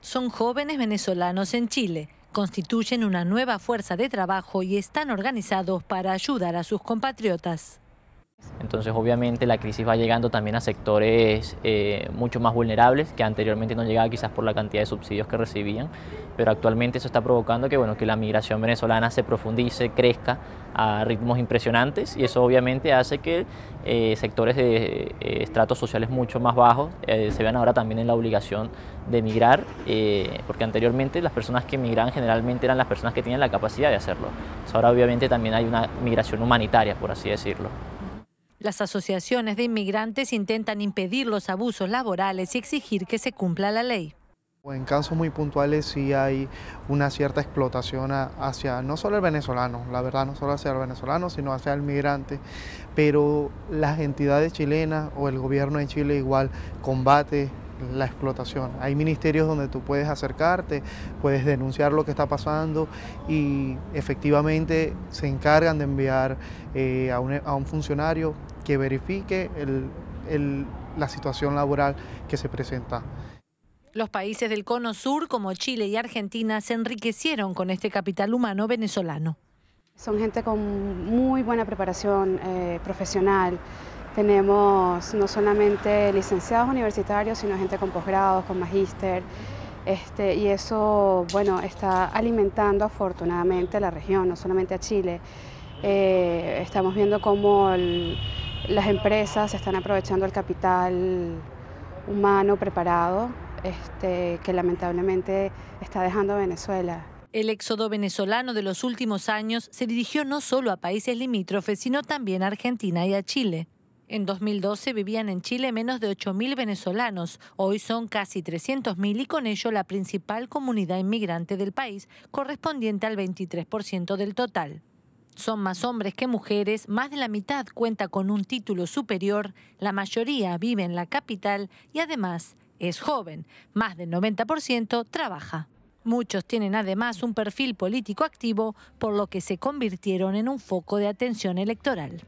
son jóvenes venezolanos en Chile. Constituyen una nueva fuerza de trabajo y están organizados para ayudar a sus compatriotas. Entonces, obviamente, la crisis va llegando también a sectores eh, mucho más vulnerables que anteriormente no llegaba quizás por la cantidad de subsidios que recibían, pero actualmente eso está provocando que, bueno, que la migración venezolana se profundice, crezca a ritmos impresionantes y eso obviamente hace que eh, sectores de eh, estratos sociales mucho más bajos se vean ahora también en la obligación de emigrar, porque anteriormente las personas que emigran generalmente eran las personas que tenían la capacidad de hacerlo. ahora obviamente también hay una migración humanitaria, por así decirlo. Las asociaciones de inmigrantes intentan impedir los abusos laborales y exigir que se cumpla la ley. En casos muy puntuales sí hay una cierta explotación hacia no solo el venezolano, la verdad no solo hacia el venezolano, sino hacia el migrante, pero las entidades chilenas o el gobierno de Chile igual combate la explotación. Hay ministerios donde tú puedes acercarte, puedes denunciar lo que está pasando y efectivamente se encargan de enviar eh, a, un, funcionario que verifique la situación laboral que se presenta. Los países del cono sur, como Chile y Argentina, se enriquecieron con este capital humano venezolano. Son gente con muy buena preparación eh, profesional, tenemos no solamente licenciados universitarios, sino gente con posgrados, con magíster, este, y eso está alimentando afortunadamente a la región, no solamente a Chile. Eh, estamos viendo cómo las empresas están aprovechando el capital humano preparado este, que lamentablemente está dejando Venezuela. El éxodo venezolano de los últimos años se dirigió no solo a países limítrofes, sino también a Argentina y a Chile. En 2012 vivían en Chile menos de 8.000 venezolanos, hoy son casi 300.000 y con ello la principal comunidad inmigrante del país, correspondiente al 23% del total. Son más hombres que mujeres, más de la mitad cuenta con un título superior, la mayoría vive en la capital y además es joven, más del 90% trabaja. Muchos tienen además un perfil político activo, por lo que se convirtieron en un foco de atención electoral.